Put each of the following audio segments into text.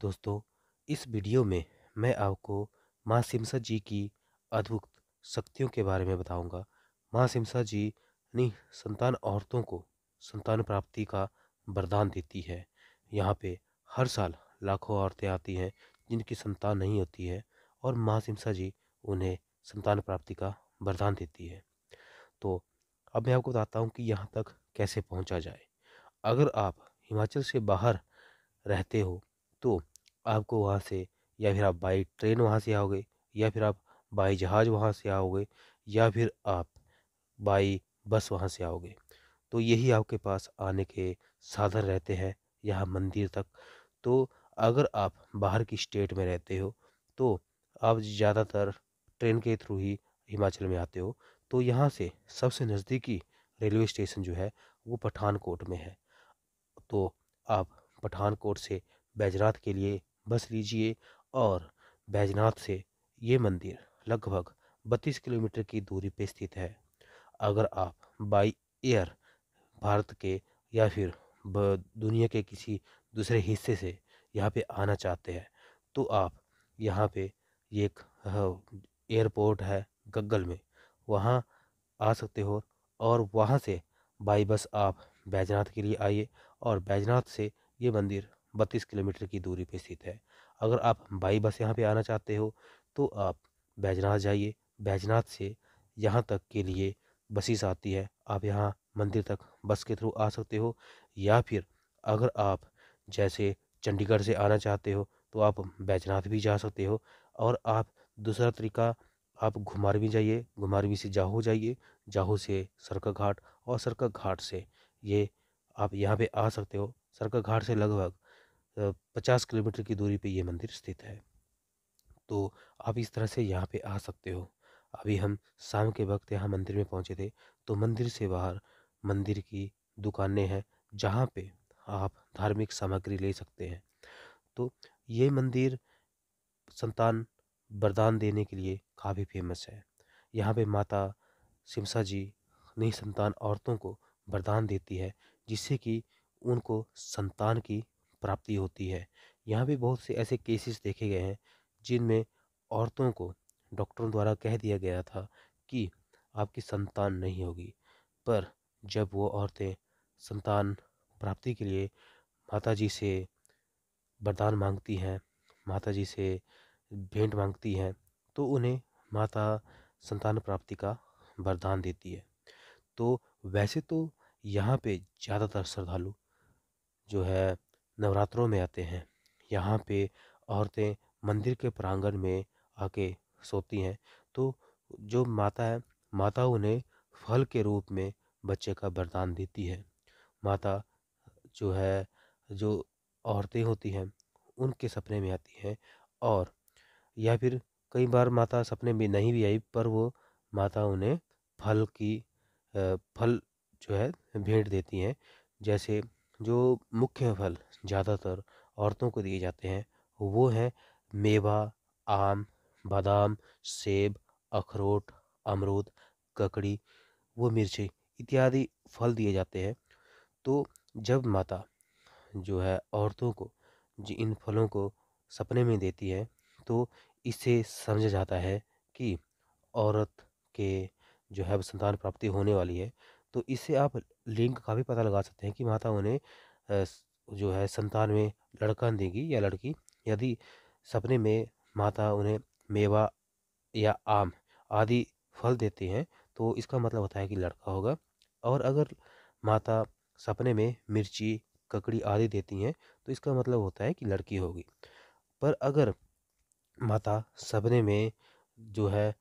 दोस्तों इस वीडियो में मैं आपको माँ सिमसा जी की अद्भुत शक्तियों के बारे में बताऊंगा माँ सिमसा जी यानी संतान औरतों को संतान प्राप्ति का वरदान देती है यहाँ पे हर साल लाखों औरतें आती हैं जिनकी संतान नहीं होती है और माँ सिमसा जी उन्हें संतान प्राप्ति का वरदान देती है तो अब मैं आपको बताता हूँ कि यहाँ तक कैसे पहुँचा जाए अगर आप हिमाचल से बाहर रहते हो तो आपको वहाँ से या फिर आप बाई ट्रेन वहाँ से आओगे या फिर आप बाई जहाज़ वहाँ से आओगे या फिर आप बाई बस वहाँ से आओगे तो यही आपके पास आने के साधन रहते हैं यहाँ मंदिर तक तो अगर आप बाहर की स्टेट में रहते हो तो आप ज़्यादातर ट्रेन के थ्रू ही हिमाचल में आते हो तो यहाँ से सबसे नज़दीकी रेलवे स्टेशन जो है वो पठानकोट में है तो आप पठानकोट से बैजनाथ के लिए बस लीजिए और बैजनाथ से ये मंदिर लगभग 32 किलोमीटर की दूरी पर स्थित है अगर आप बाई एयर भारत के या फिर दुनिया के किसी दूसरे हिस्से से यहाँ पे आना चाहते हैं तो आप यहाँ पे एक एयरपोर्ट है गग्गल में वहाँ आ सकते हो और वहाँ से बाई बस आप बैजनाथ के लिए आइए और बैजनाथ से ये मंदिर बत्तीस किलोमीटर की दूरी पर स्थित है अगर आप बाई बस यहाँ पर आना चाहते हो तो आप बैजनाथ जाइए बैजनाथ से यहाँ तक के लिए बसेस आती है आप यहाँ मंदिर तक बस के थ्रू आ सकते हो या फिर अगर आप जैसे चंडीगढ़ से आना चाहते हो तो आप बैजनाथ भी जा सकते हो और आप दूसरा तरीका आप घुमारवीं जाइए भी से जाहू जाइए जाहू से सरका घाट और सरका घाट से ये आप यहाँ पे आ सकते हो सरका घाट से लगभग पचास किलोमीटर की दूरी पे ये मंदिर स्थित है तो आप इस तरह से यहाँ पे आ सकते हो अभी हम शाम के वक्त यहाँ मंदिर में पहुँचे थे तो मंदिर से बाहर मंदिर की दुकानें हैं जहाँ पे आप धार्मिक सामग्री ले सकते हैं तो ये मंदिर संतान वरदान देने के लिए काफ़ी फेमस है यहाँ पे माता सिमसा जी नई संतान औरतों को वरदान देती है जिससे कि उनको संतान की प्राप्ति होती है यहाँ भी बहुत से ऐसे केसेस देखे गए हैं जिनमें औरतों को डॉक्टरों द्वारा कह दिया गया था कि आपकी संतान नहीं होगी पर जब वो औरतें संतान प्राप्ति के लिए माता जी से वरदान मांगती हैं माता जी से भेंट मांगती हैं तो उन्हें माता संतान प्राप्ति का वरदान देती है तो वैसे तो यहाँ पे ज़्यादातर श्रद्धालु जो है नवरात्रों में आते हैं यहाँ पे औरतें मंदिर के प्रांगण में आके सोती हैं तो जो माता है माता उन्हें फल के रूप में बच्चे का वरदान देती है माता जो है जो औरतें होती हैं उनके सपने में आती हैं और या फिर कई बार माता सपने में नहीं भी आई पर वो माता उन्हें फल की फल जो है भेंट देती हैं जैसे जो मुख्य फल ज़्यादातर औरतों को दिए जाते हैं वो हैं मेवा आम बादाम सेब अखरोट अमरूद ककड़ी व मिर्ची इत्यादि फल दिए जाते हैं तो जब माता जो है औरतों को जो इन फलों को सपने में देती है तो इसे समझा जाता है कि औरत के जो है संतान प्राप्ति होने वाली है तो इससे आप लिंक का भी पता लगा सकते हैं कि माता उन्हें जो है संतान में लड़का देगी या लड़की यदि सपने में माता उन्हें मेवा या आम आदि फल देते हैं तो इसका मतलब होता है कि लड़का होगा और अगर माता सपने में मिर्ची ककड़ी आदि देती हैं तो इसका मतलब होता है कि लड़की होगी पर अगर माता सपने में जो है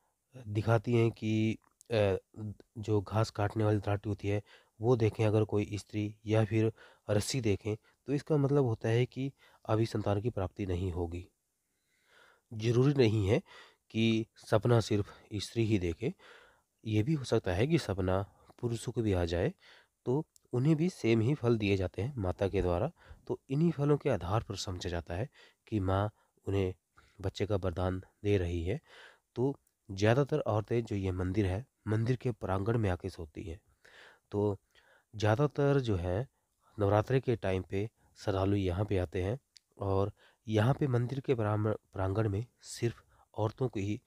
दिखाती हैं कि जो घास काटने वाली दराटी होती है वो देखें अगर कोई स्त्री या फिर रस्सी देखें तो इसका मतलब होता है कि अभी संतान की प्राप्ति नहीं होगी जरूरी नहीं है कि सपना सिर्फ स्त्री ही देखे ये भी हो सकता है कि सपना पुरुषों को भी आ जाए तो उन्हें भी सेम ही फल दिए जाते हैं माता के द्वारा तो इन्हीं फलों के आधार पर समझा जाता है कि माँ उन्हें बच्चे का वरदान दे रही है तो ज़्यादातर औरतें जो ये मंदिर है मंदिर के प्रांगण में आके सोती है तो ज़्यादातर जो है नवरात्रे के टाइम पे श्रद्धालु यहाँ पे आते हैं और यहाँ पे मंदिर के प्रांगण में सिर्फ औरतों को ही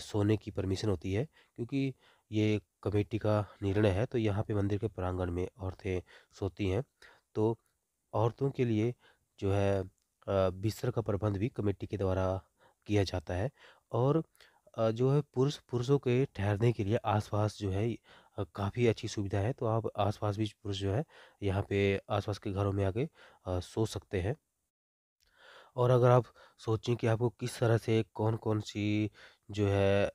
सोने की परमिशन होती है क्योंकि ये कमेटी का निर्णय है तो यहाँ पे मंदिर के प्रांगण में औरतें सोती हैं तो औरतों के लिए जो है बिस्तर का प्रबंध भी कमेटी के द्वारा किया जाता है और जो है पुरुष पुरुषों के ठहरने के लिए आस-पास जो है काफ़ी अच्छी सुविधा है, तो आप आस-पास भी पुरुष जो है यहाँ पे आस-पास के घरों में आके सो सकते हैं। और अगर आप सोचें कि आपको किस तरह से कौन-कौन सी जो है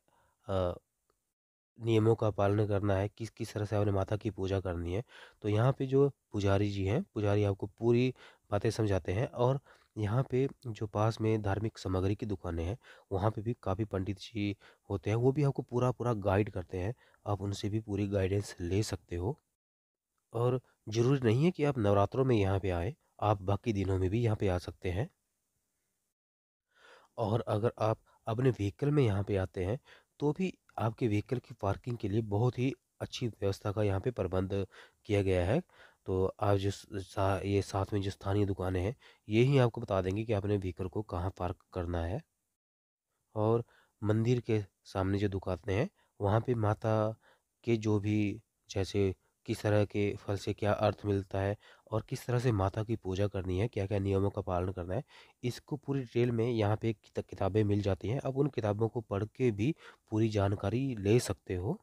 नियमों का पालन करना है, किस-किस तरह से आपने माता की पूजा करनी है, तो यहाँ पे जो पुजारी जी हैं, पुजारी आपको पूरी बातें समझाते हैं और यहाँ पे जो पास में धार्मिक सामग्री की दुकानें हैं वहाँ पे भी काफ़ी पंडित जी होते हैं वो भी आपको पूरा पूरा गाइड करते हैं आप उनसे भी पूरी गाइडेंस ले सकते हो और ज़रूरी नहीं है कि आप नवरात्रों में यहाँ पे आए आप बाकी दिनों में भी यहाँ पे आ सकते हैं और अगर आप अपने व्हीकल में यहाँ पर आते हैं तो भी आपके व्हीकल की पार्किंग के लिए बहुत ही अच्छी व्यवस्था का यहाँ पे प्रबंध किया गया है तो आप जो सा, ये साथ में जो स्थानीय दुकानें हैं ये ही आपको बता देंगे कि आपने व्हीकल को कहाँ पार्क करना है और मंदिर के सामने जो दुकानें हैं वहाँ पे माता के जो भी जैसे किस तरह के फल से क्या अर्थ मिलता है और किस तरह से माता की पूजा करनी है क्या क्या नियमों का पालन करना है इसको पूरी डिटेल में यहाँ पे किताबें मिल जाती हैं अब उन किताबों को पढ़ के भी पूरी जानकारी ले सकते हो